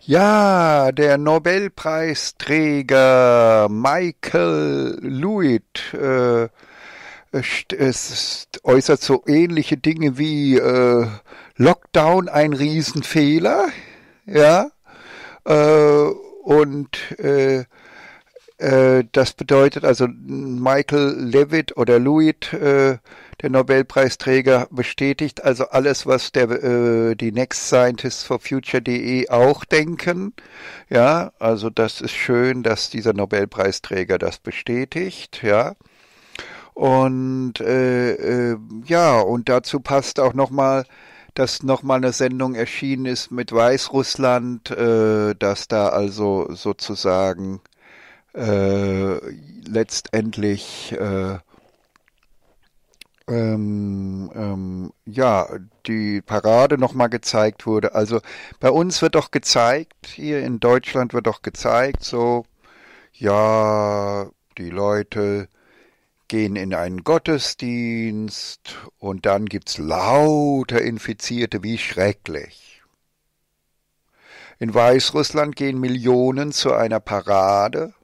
Ja, der Nobelpreisträger Michael Lewitt äh, es äußert so ähnliche Dinge wie äh, Lockdown ein Riesenfehler, ja, äh, und äh, äh das bedeutet also Michael Levitt oder Lewitt äh, der Nobelpreisträger bestätigt also alles, was der, äh, die Next Scientists for Future.de auch denken. Ja, also das ist schön, dass dieser Nobelpreisträger das bestätigt. Ja. Und äh, äh, ja, und dazu passt auch nochmal, dass nochmal eine Sendung erschienen ist mit Weißrussland, äh, dass da also sozusagen äh, letztendlich äh, ähm, ähm, ja, die Parade nochmal gezeigt wurde. Also bei uns wird doch gezeigt, hier in Deutschland wird doch gezeigt, so, ja, die Leute gehen in einen Gottesdienst und dann gibt's lauter Infizierte, wie schrecklich. In Weißrussland gehen Millionen zu einer Parade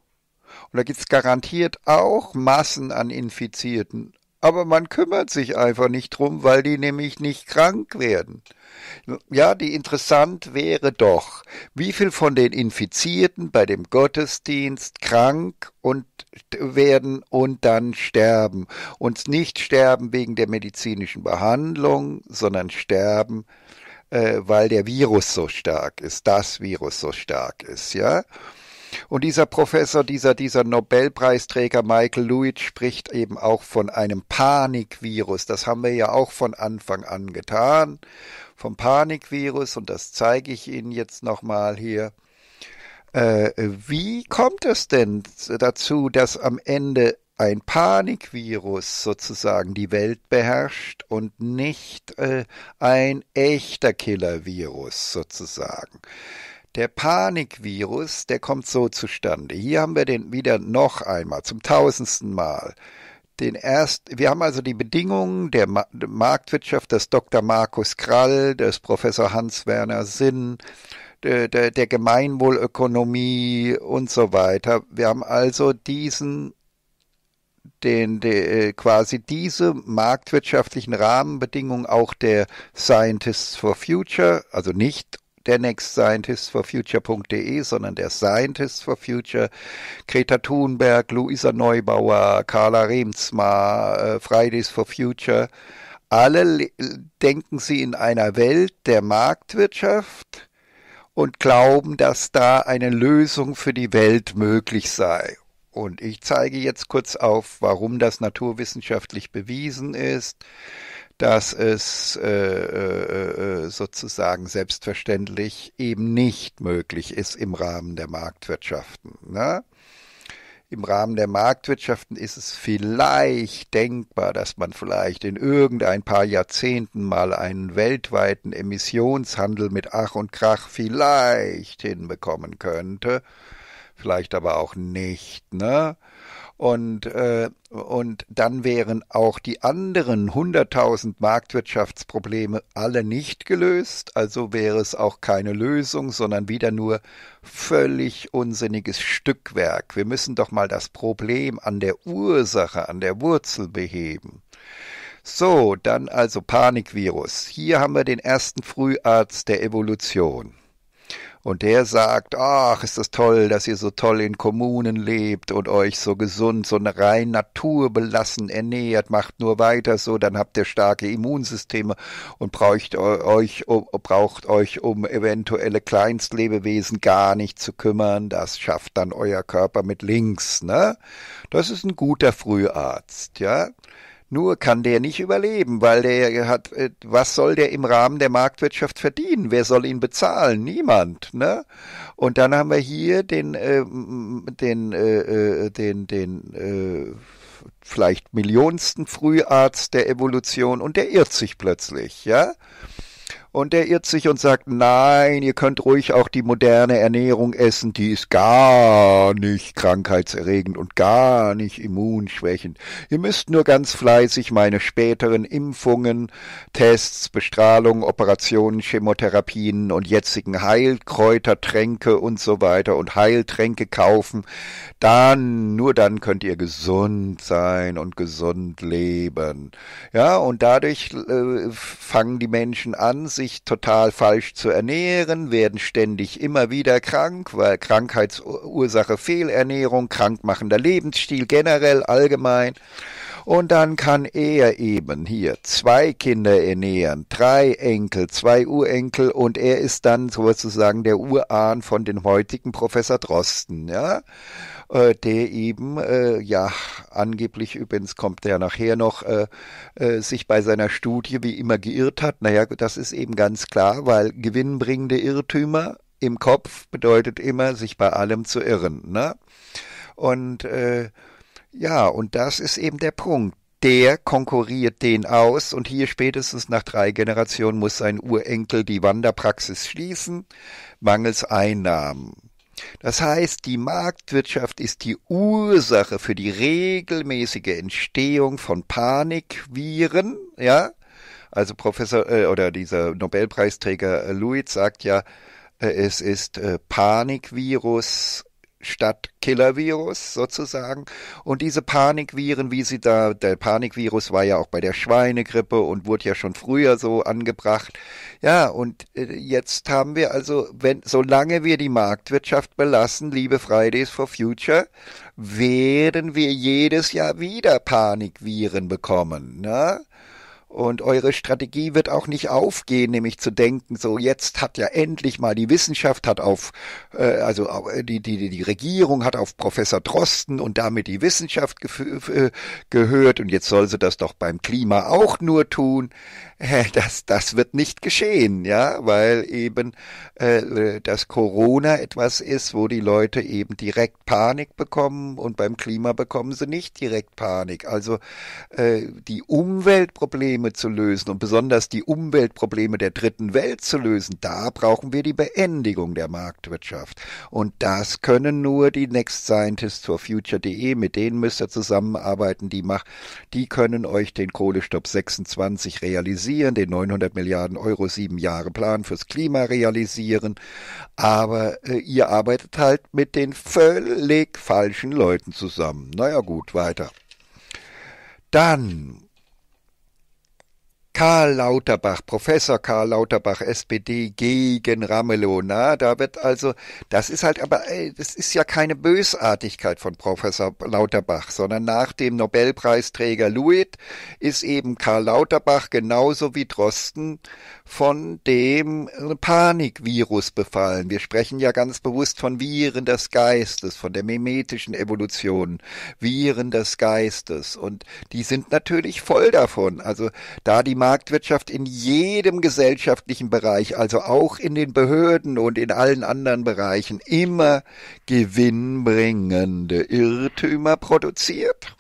und da gibt's garantiert auch Massen an Infizierten aber man kümmert sich einfach nicht drum, weil die nämlich nicht krank werden. Ja, die interessant wäre doch, wie viel von den Infizierten bei dem Gottesdienst krank und werden und dann sterben. Und nicht sterben wegen der medizinischen Behandlung, sondern sterben, äh, weil der Virus so stark ist, das Virus so stark ist, ja. Und dieser Professor, dieser, dieser Nobelpreisträger Michael Lewitt spricht eben auch von einem Panikvirus. Das haben wir ja auch von Anfang an getan. Vom Panikvirus. Und das zeige ich Ihnen jetzt nochmal hier. Äh, wie kommt es denn dazu, dass am Ende ein Panikvirus sozusagen die Welt beherrscht und nicht äh, ein echter Killervirus sozusagen. Der Panikvirus, der kommt so zustande. Hier haben wir den wieder noch einmal, zum tausendsten Mal. Den erst, wir haben also die Bedingungen der Ma Marktwirtschaft, das Dr. Markus Krall, das Professor Hans-Werner Sinn, der, der, der Gemeinwohlökonomie und so weiter. Wir haben also diesen den, de, äh, quasi diese marktwirtschaftlichen Rahmenbedingungen auch der Scientists for Future, also nicht der Next Scientist for Future.de, sondern der Scientist for Future. Greta Thunberg, Luisa Neubauer, Carla Remzma, äh, Fridays for Future. Alle denken sie in einer Welt der Marktwirtschaft und glauben, dass da eine Lösung für die Welt möglich sei. Und ich zeige jetzt kurz auf, warum das naturwissenschaftlich bewiesen ist dass es äh, äh, äh, sozusagen selbstverständlich eben nicht möglich ist im Rahmen der Marktwirtschaften. Ne? Im Rahmen der Marktwirtschaften ist es vielleicht denkbar, dass man vielleicht in irgendein paar Jahrzehnten mal einen weltweiten Emissionshandel mit Ach und Krach vielleicht hinbekommen könnte, vielleicht aber auch nicht, ne? Und, äh, und dann wären auch die anderen 100.000 Marktwirtschaftsprobleme alle nicht gelöst. Also wäre es auch keine Lösung, sondern wieder nur völlig unsinniges Stückwerk. Wir müssen doch mal das Problem an der Ursache, an der Wurzel beheben. So, dann also Panikvirus. Hier haben wir den ersten Früharzt der Evolution und der sagt, ach, ist das toll, dass ihr so toll in Kommunen lebt und euch so gesund, so rein naturbelassen ernährt, macht nur weiter so, dann habt ihr starke Immunsysteme und braucht euch, braucht euch um eventuelle Kleinstlebewesen gar nicht zu kümmern, das schafft dann euer Körper mit links, ne? Das ist ein guter Früharzt, ja? Nur kann der nicht überleben, weil der hat, äh, was soll der im Rahmen der Marktwirtschaft verdienen? Wer soll ihn bezahlen? Niemand. Ne? Und dann haben wir hier den, äh, den, äh, äh, den, den, äh, vielleicht millionsten Früharzt der Evolution und der irrt sich plötzlich, ja? und er irrt sich und sagt, nein, ihr könnt ruhig auch die moderne Ernährung essen, die ist gar nicht krankheitserregend und gar nicht immunschwächend. Ihr müsst nur ganz fleißig meine späteren Impfungen, Tests, Bestrahlung, Operationen, Chemotherapien und jetzigen Heilkräutertränke und so weiter und Heiltränke kaufen. Dann, nur dann könnt ihr gesund sein und gesund leben. Ja, und dadurch äh, fangen die Menschen an, sich total falsch zu ernähren, werden ständig immer wieder krank, weil Krankheitsursache Fehlernährung, krankmachender Lebensstil generell allgemein. Und dann kann er eben hier zwei Kinder ernähren, drei Enkel, zwei Urenkel und er ist dann sozusagen der Urahn von dem heutigen Professor Drosten, ja, äh, der eben, äh, ja, angeblich, übrigens kommt er nachher noch, äh, äh, sich bei seiner Studie wie immer geirrt hat. Naja, das ist eben ganz klar, weil gewinnbringende Irrtümer im Kopf bedeutet immer, sich bei allem zu irren, ne? Und äh, ja, und das ist eben der Punkt. Der konkurriert den aus und hier spätestens nach drei Generationen muss sein Urenkel die Wanderpraxis schließen, mangels Einnahmen. Das heißt, die Marktwirtschaft ist die Ursache für die regelmäßige Entstehung von Panikviren, ja? Also Professor äh, oder dieser Nobelpreisträger äh, Luiz sagt ja, äh, es ist äh, Panikvirus statt Killer-Virus sozusagen. Und diese Panikviren, wie sie da, der Panikvirus war ja auch bei der Schweinegrippe und wurde ja schon früher so angebracht. Ja, und äh, jetzt haben wir also, wenn, solange wir die Marktwirtschaft belassen, liebe Fridays for Future, werden wir jedes Jahr wieder Panikviren bekommen. Ne? Und eure Strategie wird auch nicht aufgehen, nämlich zu denken, so jetzt hat ja endlich mal die Wissenschaft hat auf, äh, also die, die, die Regierung hat auf Professor Drosten und damit die Wissenschaft äh, gehört und jetzt soll sie das doch beim Klima auch nur tun das, das wird nicht geschehen, ja, weil eben äh, das Corona etwas ist, wo die Leute eben direkt Panik bekommen und beim Klima bekommen sie nicht direkt Panik. Also äh, die Umweltprobleme zu lösen und besonders die Umweltprobleme der dritten Welt zu lösen, da brauchen wir die Beendigung der Marktwirtschaft. Und das können nur die Next Scientists for Future.de, mit denen müsst ihr zusammenarbeiten, die macht, die können euch den Kohlestopp 26 realisieren realisieren, den 900 Milliarden Euro sieben Jahre Plan fürs Klima realisieren, aber äh, ihr arbeitet halt mit den völlig falschen Leuten zusammen. Naja gut, weiter. Dann Karl Lauterbach, Professor Karl Lauterbach, SPD gegen Ramelow. Na, da wird also, das ist halt, aber ey, das ist ja keine Bösartigkeit von Professor Lauterbach, sondern nach dem Nobelpreisträger Luit ist eben Karl Lauterbach genauso wie Drosten von dem Panikvirus befallen. Wir sprechen ja ganz bewusst von Viren des Geistes, von der mimetischen Evolution, Viren des Geistes. Und die sind natürlich voll davon. Also da die Marktwirtschaft in jedem gesellschaftlichen Bereich, also auch in den Behörden und in allen anderen Bereichen, immer gewinnbringende Irrtümer produziert,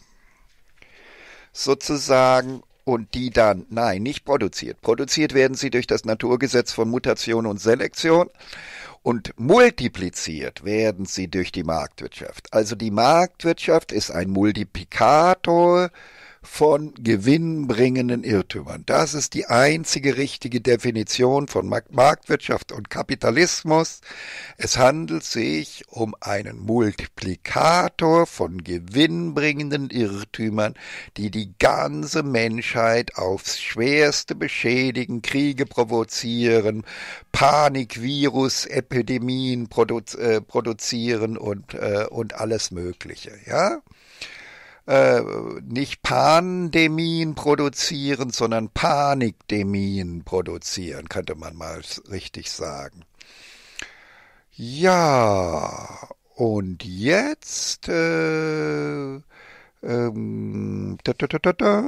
sozusagen und die dann, nein, nicht produziert. Produziert werden sie durch das Naturgesetz von Mutation und Selektion und multipliziert werden sie durch die Marktwirtschaft. Also die Marktwirtschaft ist ein Multiplikator von gewinnbringenden Irrtümern. Das ist die einzige richtige Definition von Marktwirtschaft und Kapitalismus. Es handelt sich um einen Multiplikator von gewinnbringenden Irrtümern, die die ganze Menschheit aufs schwerste beschädigen, Kriege provozieren, Panikvirus-Epidemien äh, produzieren und, äh, und alles Mögliche. Ja? Äh, nicht Pandemien produzieren, sondern Panikdemien produzieren, könnte man mal richtig sagen. Ja, und jetzt äh, ähm, da, da, da,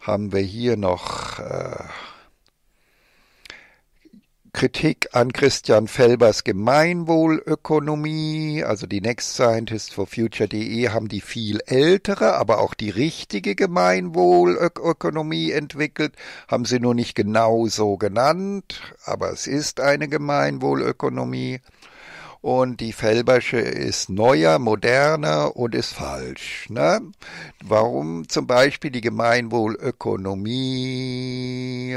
haben wir hier noch äh, Kritik an Christian Felbers Gemeinwohlökonomie, also die Next Scientist for Future.de haben die viel ältere, aber auch die richtige Gemeinwohlökonomie entwickelt, haben sie nur nicht genau so genannt, aber es ist eine Gemeinwohlökonomie. Und die Felbersche ist neuer, moderner und ist falsch. Ne? Warum zum Beispiel die Gemeinwohlökonomie?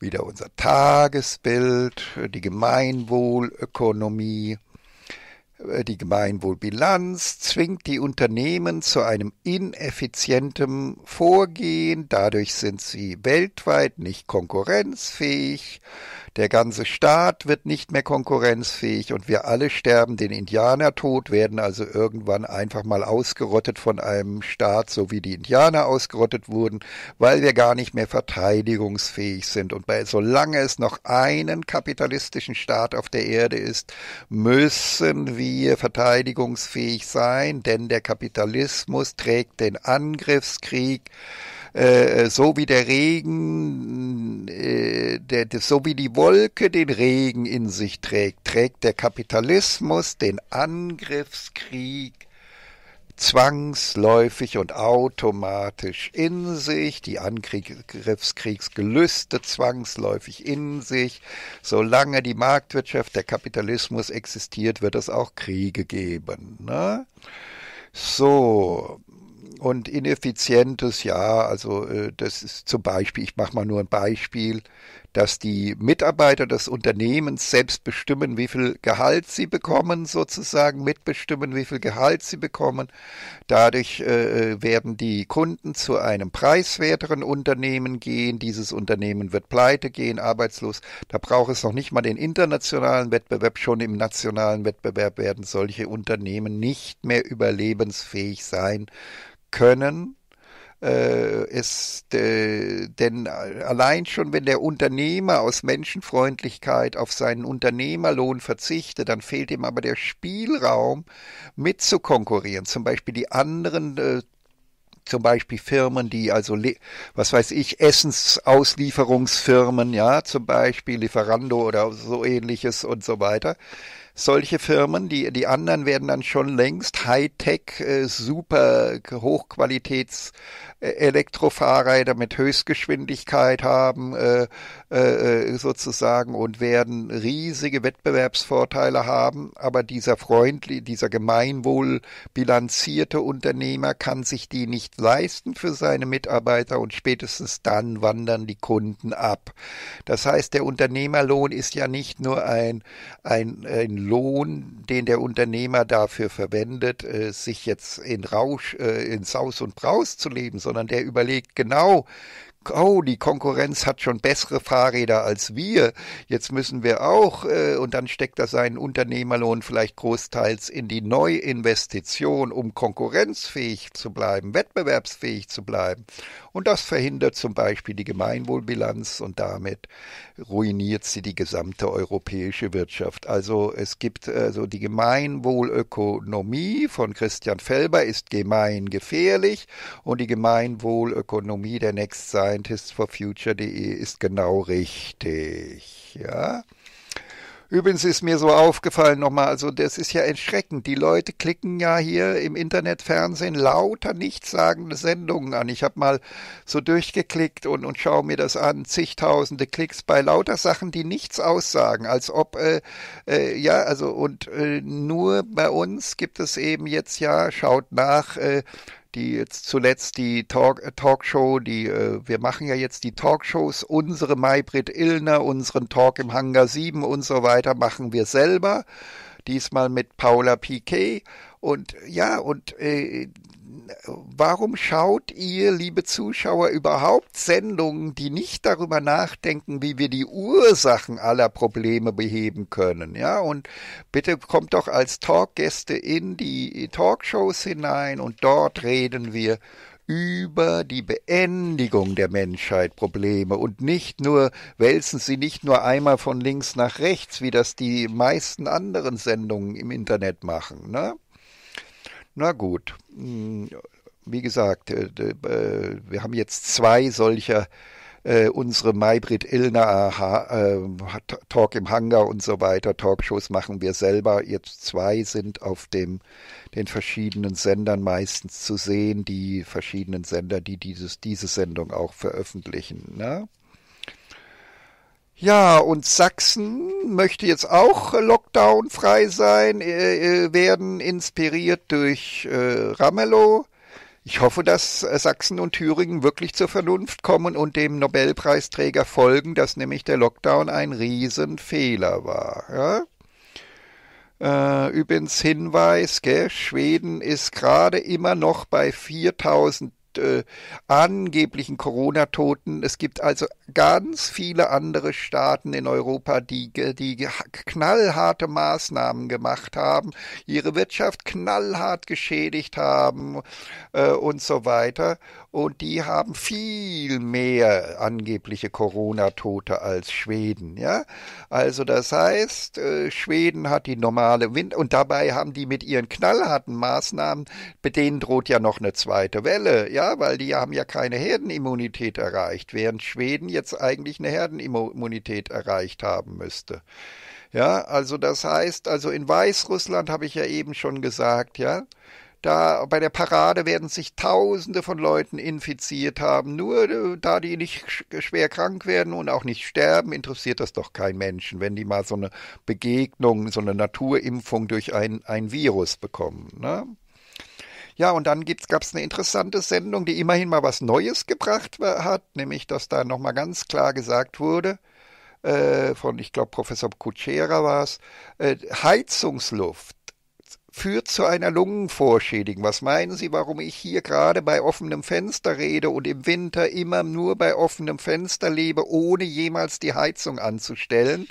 wieder unser Tagesbild, die Gemeinwohlökonomie. Äh, die Gemeinwohlbilanz zwingt die Unternehmen zu einem ineffizienten Vorgehen, dadurch sind sie weltweit nicht konkurrenzfähig, der ganze Staat wird nicht mehr konkurrenzfähig und wir alle sterben den Indianertod, werden also irgendwann einfach mal ausgerottet von einem Staat, so wie die Indianer ausgerottet wurden, weil wir gar nicht mehr verteidigungsfähig sind. Und bei, solange es noch einen kapitalistischen Staat auf der Erde ist, müssen wir verteidigungsfähig sein, denn der Kapitalismus trägt den Angriffskrieg äh, äh, so wie der Regen, äh, der, so wie die Wolke den Regen in sich trägt, trägt der Kapitalismus den Angriffskrieg zwangsläufig und automatisch in sich, die Angriffskriegsgelüste zwangsläufig in sich. Solange die Marktwirtschaft, der Kapitalismus existiert, wird es auch Kriege geben. Ne? So, und ineffizientes, ja, also äh, das ist zum Beispiel, ich mache mal nur ein Beispiel, dass die Mitarbeiter des Unternehmens selbst bestimmen, wie viel Gehalt sie bekommen, sozusagen mitbestimmen, wie viel Gehalt sie bekommen. Dadurch äh, äh, werden die Kunden zu einem preiswerteren Unternehmen gehen. Dieses Unternehmen wird pleite gehen, arbeitslos. Da braucht es noch nicht mal den internationalen Wettbewerb. Schon im nationalen Wettbewerb werden solche Unternehmen nicht mehr überlebensfähig sein können, ist, äh, äh, denn allein schon, wenn der Unternehmer aus Menschenfreundlichkeit auf seinen Unternehmerlohn verzichtet, dann fehlt ihm aber der Spielraum, mitzukonkurrieren. Zum Beispiel die anderen äh, zum Beispiel Firmen, die also, was weiß ich, Essensauslieferungsfirmen, ja, zum Beispiel Lieferando oder so ähnliches und so weiter, solche Firmen. Die, die anderen werden dann schon längst Hightech, äh, super Hochqualitäts äh, Elektrofahrräder mit Höchstgeschwindigkeit haben, äh, äh, äh, sozusagen, und werden riesige Wettbewerbsvorteile haben. Aber dieser freundliche, dieser gemeinwohl bilanzierte Unternehmer kann sich die nicht leisten für seine Mitarbeiter und spätestens dann wandern die Kunden ab. Das heißt, der Unternehmerlohn ist ja nicht nur ein, ein, ein Lohn, den der Unternehmer dafür verwendet, äh, sich jetzt in Rausch, äh, in Saus und Braus zu leben, sondern sondern der überlegt genau, oh, die Konkurrenz hat schon bessere Fahrräder als wir, jetzt müssen wir auch, äh, und dann steckt er seinen Unternehmerlohn vielleicht großteils in die Neuinvestition, um konkurrenzfähig zu bleiben, wettbewerbsfähig zu bleiben. Und das verhindert zum Beispiel die Gemeinwohlbilanz und damit ruiniert sie die gesamte europäische Wirtschaft. Also es gibt also die Gemeinwohlökonomie von Christian Felber ist gemeingefährlich und die Gemeinwohlökonomie der Next Science scientistsforfuture.de ist genau richtig. Ja. Übrigens ist mir so aufgefallen nochmal, also das ist ja erschreckend. Die Leute klicken ja hier im Internetfernsehen lauter nichtssagende Sendungen an. Ich habe mal so durchgeklickt und, und schaue mir das an, zigtausende Klicks bei lauter Sachen, die nichts aussagen, als ob, äh, äh, ja, also und äh, nur bei uns gibt es eben jetzt ja, schaut nach, äh, die jetzt zuletzt die Talk, äh, Talkshow, die äh, wir machen ja jetzt die Talkshows, unsere Maybrit Illner, unseren Talk im Hangar 7 und so weiter machen wir selber, diesmal mit Paula Piquet und ja und äh, warum schaut ihr, liebe Zuschauer, überhaupt Sendungen, die nicht darüber nachdenken, wie wir die Ursachen aller Probleme beheben können? Ja, und bitte kommt doch als Talkgäste in die Talkshows hinein und dort reden wir über die Beendigung der Menschheit Probleme und nicht nur wälzen sie nicht nur einmal von links nach rechts, wie das die meisten anderen Sendungen im Internet machen. Ne? Na gut, hm, wie gesagt, äh, äh, wir haben jetzt zwei solcher äh, unsere Maybrit Illner Talk im Hangar und so weiter, Talkshows machen wir selber. Jetzt zwei sind auf dem, den verschiedenen Sendern meistens zu sehen, die verschiedenen Sender, die dieses, diese Sendung auch veröffentlichen. Ne? Ja, und Sachsen möchte jetzt auch äh, Lockdown-frei sein, äh, äh, werden inspiriert durch äh, Ramelow. Ich hoffe, dass äh, Sachsen und Thüringen wirklich zur Vernunft kommen und dem Nobelpreisträger folgen, dass nämlich der Lockdown ein Riesenfehler war. Ja? Äh, übrigens Hinweis, gell? Schweden ist gerade immer noch bei 4000 äh, angeblichen Corona-Toten. Es gibt also ganz viele andere Staaten in Europa, die, die knallharte Maßnahmen gemacht haben, ihre Wirtschaft knallhart geschädigt haben äh, und so weiter und die haben viel mehr angebliche Corona-Tote als Schweden. Ja? Also das heißt, äh, Schweden hat die normale Wind und dabei haben die mit ihren knallharten Maßnahmen, bei denen droht ja noch eine zweite Welle, ja, weil die haben ja keine Herdenimmunität erreicht, während Schweden jetzt eigentlich eine Herdenimmunität erreicht haben müsste. Ja, also das heißt, also in Weißrussland habe ich ja eben schon gesagt, ja, da bei der Parade werden sich Tausende von Leuten infiziert haben. Nur äh, da die nicht schwer krank werden und auch nicht sterben, interessiert das doch kein Menschen, wenn die mal so eine Begegnung, so eine Naturimpfung durch ein, ein Virus bekommen. Ne? Ja, und dann gab es eine interessante Sendung, die immerhin mal was Neues gebracht hat, nämlich dass da nochmal ganz klar gesagt wurde, äh, von, ich glaube, Professor Kutschera war es, äh, Heizungsluft führt zu einer Lungenvorschädigung. Was meinen Sie, warum ich hier gerade bei offenem Fenster rede und im Winter immer nur bei offenem Fenster lebe, ohne jemals die Heizung anzustellen?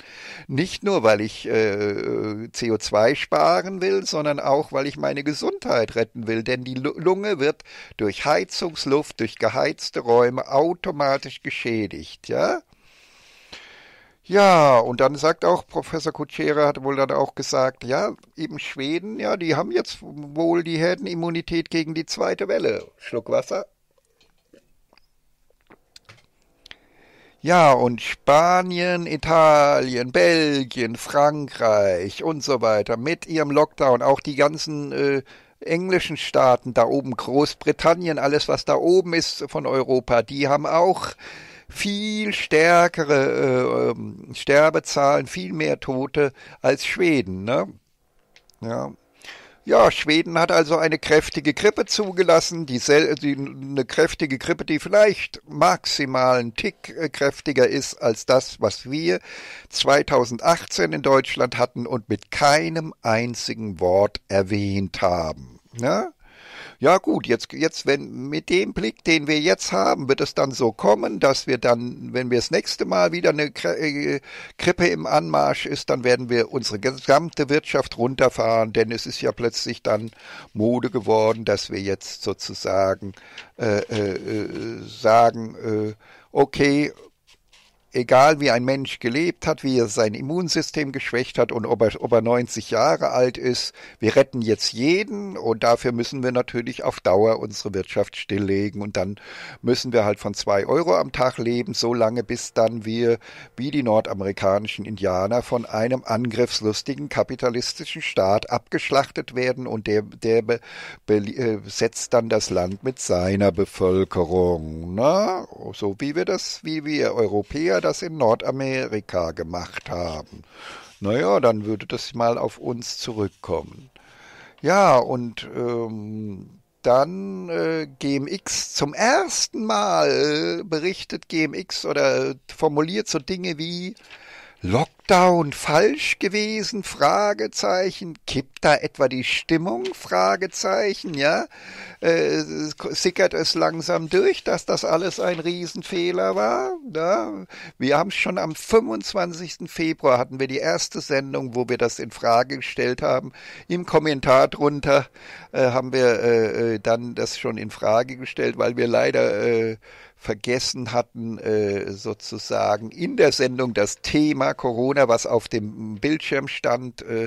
Nicht nur, weil ich äh, CO2 sparen will, sondern auch, weil ich meine Gesundheit retten will. Denn die Lunge wird durch Heizungsluft, durch geheizte Räume automatisch geschädigt. Ja? Ja, und dann sagt auch Professor Kutschere, hat wohl dann auch gesagt, ja, eben Schweden, ja, die haben jetzt wohl die Herdenimmunität gegen die zweite Welle. Schluck Wasser. Ja, und Spanien, Italien, Belgien, Frankreich und so weiter mit ihrem Lockdown, auch die ganzen äh, englischen Staaten da oben, Großbritannien, alles was da oben ist von Europa, die haben auch viel stärkere äh, Sterbezahlen, viel mehr Tote als Schweden. Ne? Ja. Ja, Schweden hat also eine kräftige Grippe zugelassen, die, die, eine kräftige Grippe, die vielleicht maximal einen Tick äh, kräftiger ist als das, was wir 2018 in Deutschland hatten und mit keinem einzigen Wort erwähnt haben. Ne? ja gut, jetzt, jetzt, wenn mit dem Blick, den wir jetzt haben, wird es dann so kommen, dass wir dann, wenn wir das nächste Mal wieder eine äh, Krippe im Anmarsch ist, dann werden wir unsere gesamte Wirtschaft runterfahren, denn es ist ja plötzlich dann Mode geworden, dass wir jetzt sozusagen äh, äh, äh sagen, äh, okay, egal wie ein Mensch gelebt hat, wie er sein Immunsystem geschwächt hat und ob er, ob er 90 Jahre alt ist, wir retten jetzt jeden und dafür müssen wir natürlich auf Dauer unsere Wirtschaft stilllegen und dann müssen wir halt von zwei Euro am Tag leben, so lange bis dann wir, wie die nordamerikanischen Indianer, von einem angriffslustigen kapitalistischen Staat abgeschlachtet werden und der, der besetzt äh, dann das Land mit seiner Bevölkerung. Na? So wie wir das, wie wir Europäer das in Nordamerika gemacht haben. Naja, dann würde das mal auf uns zurückkommen. Ja, und ähm, dann äh, GMX zum ersten Mal berichtet GMX oder formuliert so Dinge wie Lockdown falsch gewesen? Fragezeichen. Kippt da etwa die Stimmung? Fragezeichen, ja. Äh, sickert es langsam durch, dass das alles ein Riesenfehler war? Ja? Wir haben schon am 25. Februar hatten wir die erste Sendung, wo wir das in Frage gestellt haben. Im Kommentar drunter äh, haben wir äh, äh dann das schon in Frage gestellt, weil wir leider äh, vergessen hatten, äh, sozusagen in der Sendung das Thema Corona, was auf dem Bildschirm stand, äh,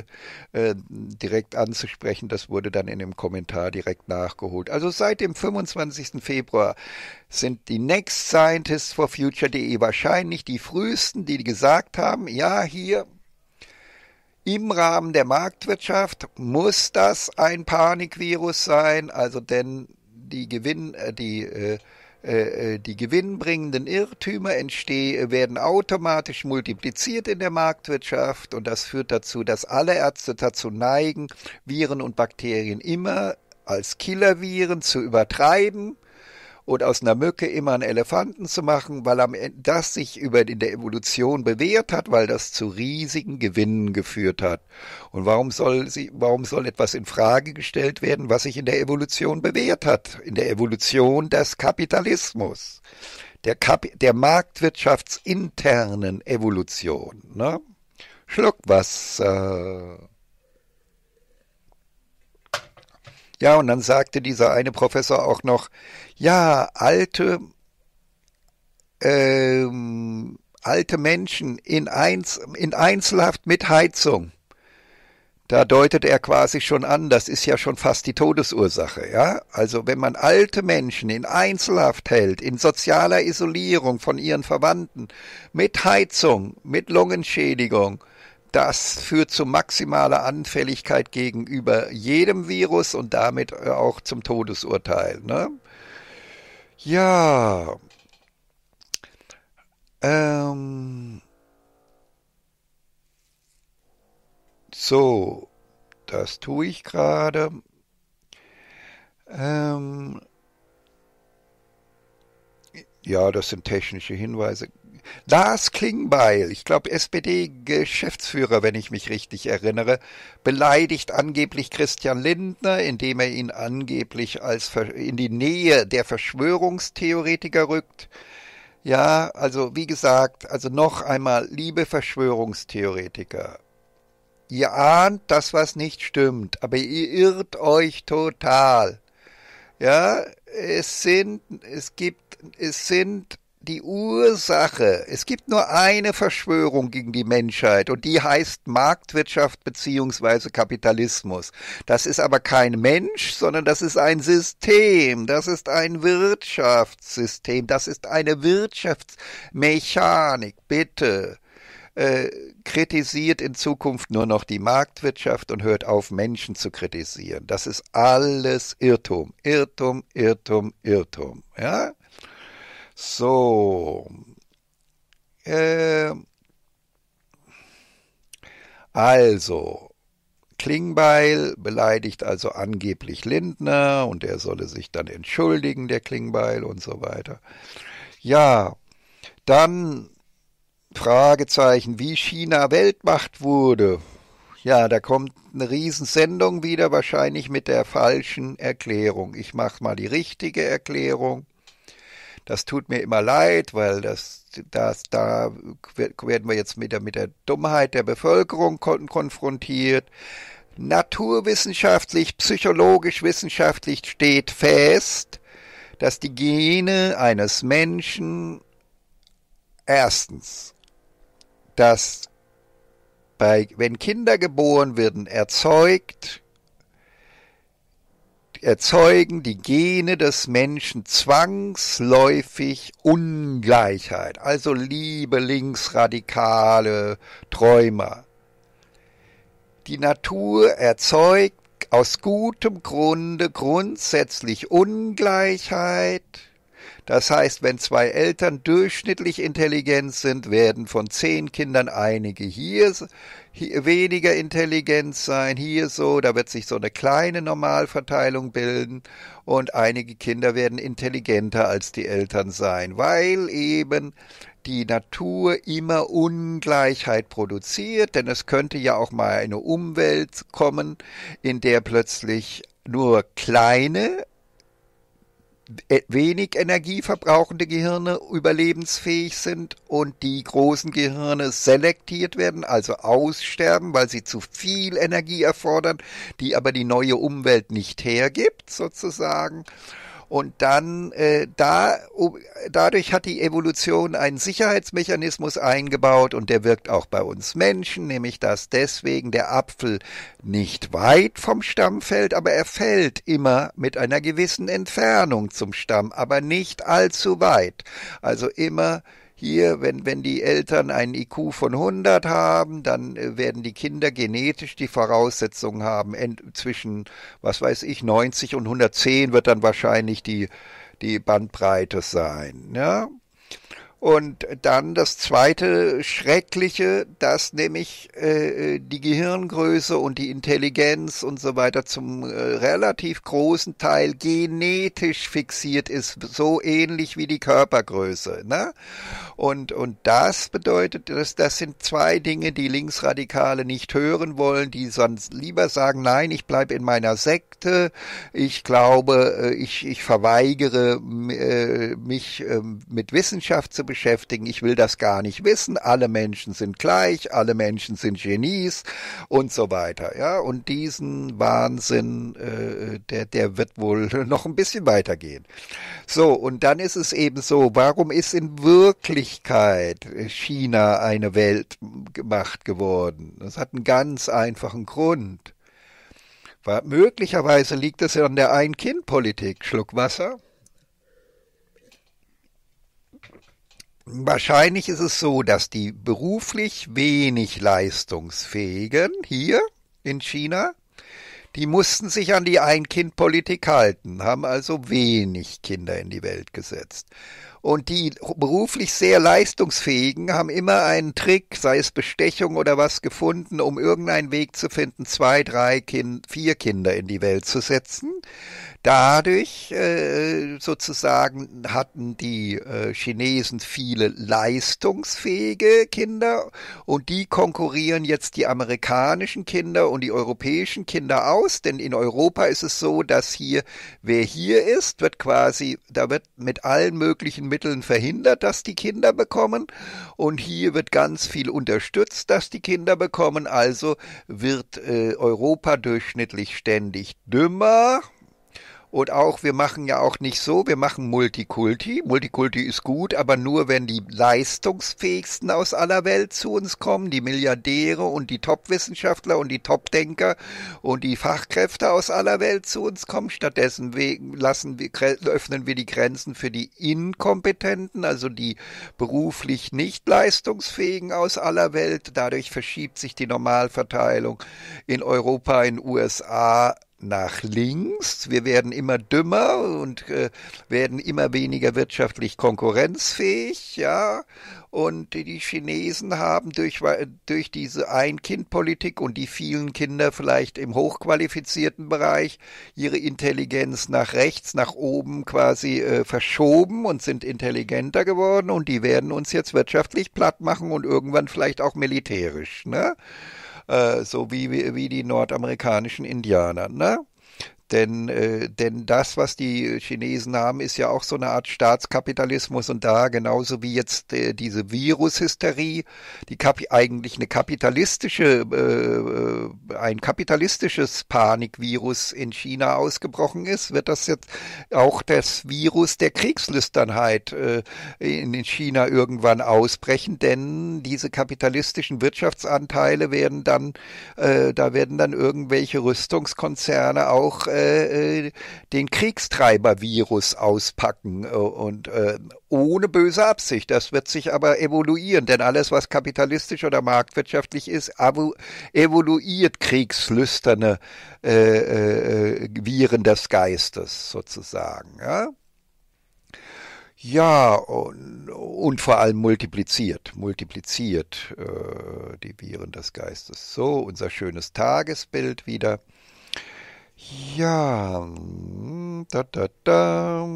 äh, direkt anzusprechen. Das wurde dann in dem Kommentar direkt nachgeholt. Also seit dem 25. Februar sind die Next Scientists for Future.de wahrscheinlich die frühesten, die gesagt haben, ja, hier im Rahmen der Marktwirtschaft muss das ein Panikvirus sein, also denn die Gewinn, äh, die äh, äh, äh, die gewinnbringenden Irrtümer entstehen, äh, werden automatisch multipliziert in der Marktwirtschaft und das führt dazu, dass alle Ärzte dazu neigen, Viren und Bakterien immer als Killerviren zu übertreiben und aus einer Mücke immer einen Elefanten zu machen, weil am Ende das sich über in der Evolution bewährt hat, weil das zu riesigen Gewinnen geführt hat. Und warum soll sie, warum soll etwas in Frage gestellt werden, was sich in der Evolution bewährt hat? In der Evolution des Kapitalismus. Der, Kap der marktwirtschaftsinternen Evolution. Ne? Schluck was. Äh Ja, und dann sagte dieser eine Professor auch noch, ja, alte, ähm, alte Menschen in, Einz, in Einzelhaft mit Heizung. Da deutet er quasi schon an, das ist ja schon fast die Todesursache, ja? Also wenn man alte Menschen in Einzelhaft hält, in sozialer Isolierung von ihren Verwandten, mit Heizung, mit Lungenschädigung, das führt zu maximaler Anfälligkeit gegenüber jedem Virus und damit äh, auch zum Todesurteil. Ne? Ja. Ähm. So, das tue ich gerade. Ähm. Ja, das sind technische Hinweise. Lars Klingbeil, ich glaube SPD-Geschäftsführer, wenn ich mich richtig erinnere, beleidigt angeblich Christian Lindner, indem er ihn angeblich als in die Nähe der Verschwörungstheoretiker rückt. Ja, also wie gesagt, also noch einmal, liebe Verschwörungstheoretiker, ihr ahnt, das, was nicht stimmt, aber ihr irrt euch total. Ja, es sind, es gibt, es sind die Ursache. Es gibt nur eine Verschwörung gegen die Menschheit und die heißt Marktwirtschaft bzw. Kapitalismus. Das ist aber kein Mensch, sondern das ist ein System, das ist ein Wirtschaftssystem, das ist eine Wirtschaftsmechanik. Bitte äh, kritisiert in Zukunft nur noch die Marktwirtschaft und hört auf, Menschen zu kritisieren. Das ist alles Irrtum. Irrtum, Irrtum, Irrtum. Ja? So. Äh, also, Klingbeil beleidigt also angeblich Lindner und er solle sich dann entschuldigen, der Klingbeil und so weiter. Ja, dann Fragezeichen, wie China Weltmacht wurde. Ja, da kommt eine Riesensendung wieder, wahrscheinlich mit der falschen Erklärung. Ich mache mal die richtige Erklärung das tut mir immer leid, weil das, das da werden wir jetzt mit der, mit der Dummheit der Bevölkerung kon konfrontiert. Naturwissenschaftlich, psychologisch, wissenschaftlich steht fest, dass die Gene eines Menschen erstens, dass bei, wenn Kinder geboren werden, erzeugt erzeugen die Gene des Menschen zwangsläufig Ungleichheit, also liebe linksradikale Träumer. Die Natur erzeugt aus gutem Grunde grundsätzlich Ungleichheit. Das heißt, wenn zwei Eltern durchschnittlich intelligent sind, werden von zehn Kindern einige hier weniger intelligent sein, hier so, da wird sich so eine kleine Normalverteilung bilden und einige Kinder werden intelligenter als die Eltern sein, weil eben die Natur immer Ungleichheit produziert, denn es könnte ja auch mal eine Umwelt kommen, in der plötzlich nur kleine äh, wenig energieverbrauchende Gehirne überlebensfähig sind und die großen Gehirne selektiert werden, also aussterben, weil sie zu viel Energie erfordern, die aber die neue Umwelt nicht hergibt, sozusagen. Und dann, äh, da, um, dadurch hat die Evolution einen Sicherheitsmechanismus eingebaut und der wirkt auch bei uns Menschen, nämlich dass deswegen der Apfel nicht weit vom Stamm fällt, aber er fällt immer mit einer gewissen Entfernung zum Stamm, aber nicht allzu weit. Also immer hier, wenn, wenn die Eltern einen IQ von 100 haben, dann äh, werden die Kinder genetisch die Voraussetzungen haben. zwischen, was weiß ich, 90 und 110 wird dann wahrscheinlich die, die Bandbreite sein. Ja? Und dann das zweite Schreckliche, dass nämlich äh, äh, die Gehirngröße und die Intelligenz und so weiter zum äh, relativ großen Teil genetisch fixiert ist, so ähnlich wie die Körpergröße. Ne? Und, und das bedeutet, dass, das sind zwei Dinge, die Linksradikale nicht hören wollen, die sonst lieber sagen, nein, ich bleibe in meiner Sekte, ich glaube, äh, ich, ich verweigere äh, mich äh, mit Wissenschaft zu beschäftigen. Ich will das gar nicht wissen. Alle Menschen sind gleich, alle Menschen sind Genies und so weiter. Ja, und diesen Wahnsinn, äh, der, der wird wohl noch ein bisschen weitergehen. So, und dann ist es eben so, warum ist in Wirklichkeit China eine Weltmacht geworden? Das hat einen ganz einfachen Grund. möglicherweise liegt es an der Ein-Kind-Politik. Schluck Wasser. Wahrscheinlich ist es so, dass die beruflich wenig leistungsfähigen hier in China, die mussten sich an die Ein-Kind-Politik halten, haben also wenig Kinder in die Welt gesetzt. Und die beruflich sehr leistungsfähigen haben immer einen Trick, sei es Bestechung oder was gefunden, um irgendeinen Weg zu finden, zwei, drei, kind, vier Kinder in die Welt zu setzen. Dadurch äh, sozusagen hatten die äh, Chinesen viele leistungsfähige Kinder und die konkurrieren jetzt die amerikanischen Kinder und die europäischen Kinder aus, denn in Europa ist es so, dass hier, wer hier ist, wird quasi, da wird mit allen möglichen Mitteln Mitteln verhindert, dass die Kinder bekommen und hier wird ganz viel unterstützt, dass die Kinder bekommen. Also wird äh, Europa durchschnittlich ständig dümmer. Und auch, wir machen ja auch nicht so, wir machen Multikulti. Multikulti ist gut, aber nur, wenn die leistungsfähigsten aus aller Welt zu uns kommen, die Milliardäre und die Top-Wissenschaftler und die Top-Denker und die Fachkräfte aus aller Welt zu uns kommen. Stattdessen lassen wir, öffnen wir die Grenzen für die Inkompetenten, also die beruflich nicht leistungsfähigen aus aller Welt. Dadurch verschiebt sich die Normalverteilung in Europa, in USA, nach links. Wir werden immer dümmer und äh, werden immer weniger wirtschaftlich konkurrenzfähig, ja. Und die Chinesen haben durch, äh, durch diese Ein-Kind-Politik und die vielen Kinder vielleicht im hochqualifizierten Bereich ihre Intelligenz nach rechts, nach oben quasi äh, verschoben und sind intelligenter geworden und die werden uns jetzt wirtschaftlich platt machen und irgendwann vielleicht auch militärisch, ne? äh, so wie, wie, wie die nordamerikanischen Indianer. Ne? Denn, äh, denn das, was die Chinesen haben, ist ja auch so eine Art Staatskapitalismus und da genauso wie jetzt äh, diese Virushysterie, die Kapi eigentlich eine kapitalistische, äh, äh ein kapitalistisches Panikvirus in China ausgebrochen ist, wird das jetzt auch das Virus der Kriegslüsternheit äh, in China irgendwann ausbrechen, denn diese kapitalistischen Wirtschaftsanteile werden dann, äh, da werden dann irgendwelche Rüstungskonzerne auch äh, äh, äh, den Kriegstreiber-Virus auspacken äh, und äh, ohne böse Absicht. Das wird sich aber evoluieren, denn alles, was kapitalistisch oder marktwirtschaftlich ist, evoluiert kriegslüsterne äh, äh, Viren des Geistes sozusagen. Ja? Ja, und, und, vor allem multipliziert, multipliziert äh, die Viren des Geistes. So, unser schönes Tagesbild wieder. Ja, da, da, da.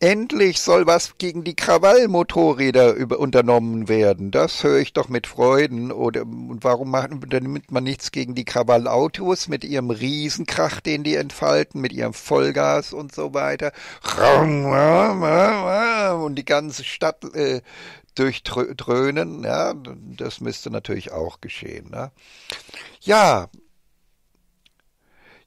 Endlich soll was gegen die Krawallmotorräder unternommen werden. Das höre ich doch mit Freuden. Oder und warum macht, nimmt man nichts gegen die Krawallautos mit ihrem Riesenkrach, den die entfalten, mit ihrem Vollgas und so weiter? Und die ganze Stadt äh, durchdröhnen. Ja, das müsste natürlich auch geschehen. Ne? Ja,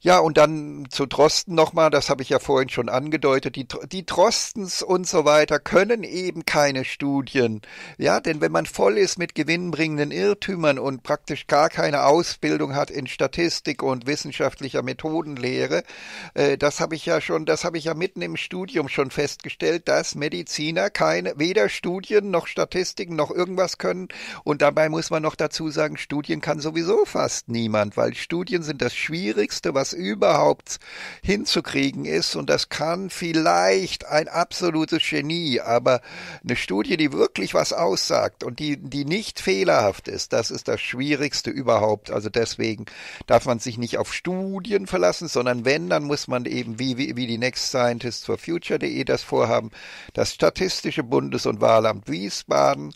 ja, und dann zu Drosten nochmal, das habe ich ja vorhin schon angedeutet, die, die Drostens und so weiter können eben keine Studien. Ja, denn wenn man voll ist mit gewinnbringenden Irrtümern und praktisch gar keine Ausbildung hat in Statistik und wissenschaftlicher Methodenlehre, äh, das habe ich ja schon, das habe ich ja mitten im Studium schon festgestellt, dass Mediziner keine, weder Studien noch Statistiken noch irgendwas können. Und dabei muss man noch dazu sagen, Studien kann sowieso fast niemand, weil Studien sind das Schwierigste, was das überhaupt hinzukriegen ist. Und das kann vielleicht ein absolutes Genie, aber eine Studie, die wirklich was aussagt und die, die nicht fehlerhaft ist, das ist das Schwierigste überhaupt. Also deswegen darf man sich nicht auf Studien verlassen, sondern wenn, dann muss man eben wie, wie, wie die Next Scientists for Future.de das vorhaben, das Statistische Bundes- und Wahlamt Wiesbaden,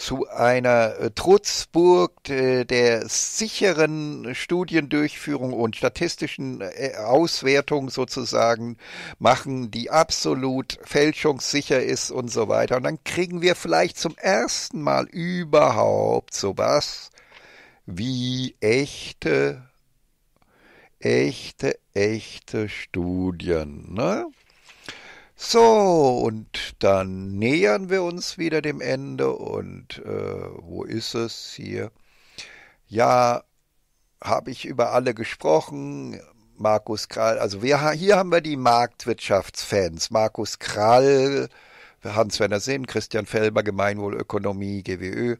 zu einer äh, Trutzburg der sicheren Studiendurchführung und statistischen äh, Auswertung sozusagen machen, die absolut fälschungssicher ist und so weiter. Und dann kriegen wir vielleicht zum ersten Mal überhaupt sowas wie echte, echte, echte Studien. Ne? So, und dann nähern wir uns wieder dem Ende. Und äh, wo ist es hier? Ja, habe ich über alle gesprochen. Markus Krall, also wir, hier haben wir die Marktwirtschaftsfans. Markus Krall, Hans-Werner Sinn, Christian Felber, Gemeinwohlökonomie, GWÖ.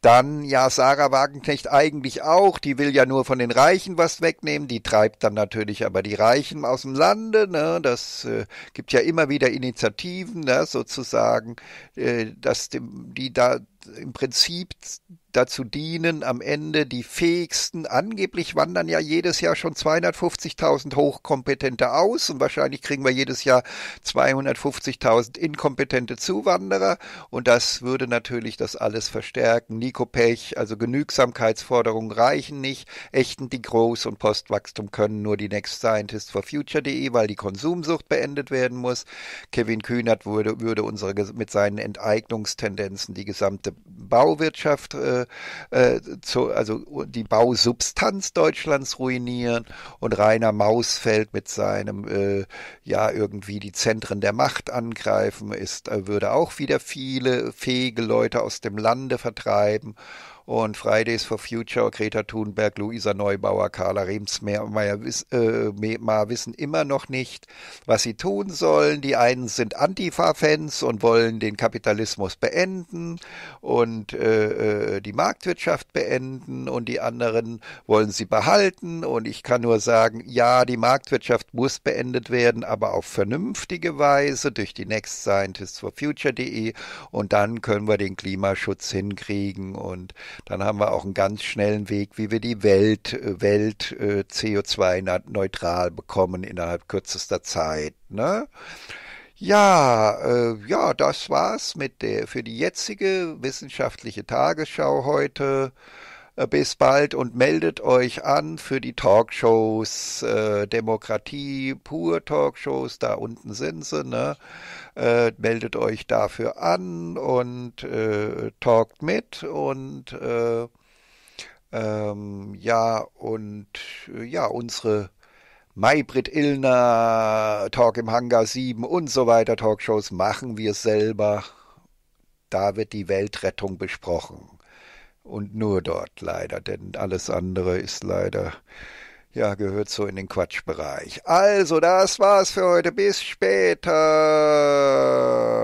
Dann ja Sarah Wagenknecht eigentlich auch, die will ja nur von den Reichen was wegnehmen, die treibt dann natürlich aber die Reichen aus dem Lande, ne? das äh, gibt ja immer wieder Initiativen, ne? sozusagen, äh, dass dem, die da im Prinzip dazu dienen, am Ende die fähigsten, angeblich wandern ja jedes Jahr schon 250.000 Hochkompetente aus und wahrscheinlich kriegen wir jedes Jahr 250.000 inkompetente Zuwanderer und das würde natürlich das alles verstärken. Nico Pech, also Genügsamkeitsforderungen reichen nicht, echten die Groß- und Postwachstum können nur die Next Scientist for Future.de, weil die Konsumsucht beendet werden muss. Kevin Kühnert würde, würde unsere, mit seinen Enteignungstendenzen die gesamte Bauwirtschaft äh, äh, zu, also die Bausubstanz Deutschlands ruinieren und Rainer Mausfeld mit seinem äh, ja irgendwie die Zentren der Macht angreifen ist, äh, würde auch wieder viele fähige Leute aus dem Lande vertreiben und Fridays for Future, Greta Thunberg, Luisa Neubauer, Carla Remsmeier äh, wissen immer noch nicht, was sie tun sollen. Die einen sind Antifa-Fans und wollen den Kapitalismus beenden und äh, äh, die Marktwirtschaft beenden und die anderen wollen sie behalten. Und ich kann nur sagen, ja, die Marktwirtschaft muss beendet werden, aber auf vernünftige Weise durch die Next Scientists for Future.de und dann können wir den Klimaschutz hinkriegen und dann haben wir auch einen ganz schnellen Weg, wie wir die Welt, äh, Welt äh, CO2-neutral bekommen innerhalb kürzester Zeit. Ne? Ja, äh, ja, das war's mit der für die jetzige wissenschaftliche Tagesschau heute. Äh, bis bald und meldet euch an für die Talkshows äh, Demokratie pur Talkshows, da unten sind sie, ne? äh, meldet euch dafür an und äh, talkt mit und äh, ähm, ja und ja unsere Maybrit Illner, Talk im Hangar 7 und so weiter, Talkshows machen wir selber. Da wird die Weltrettung besprochen. Und nur dort leider, denn alles andere ist leider ja, gehört so in den Quatschbereich. Also, das war's für heute. Bis später.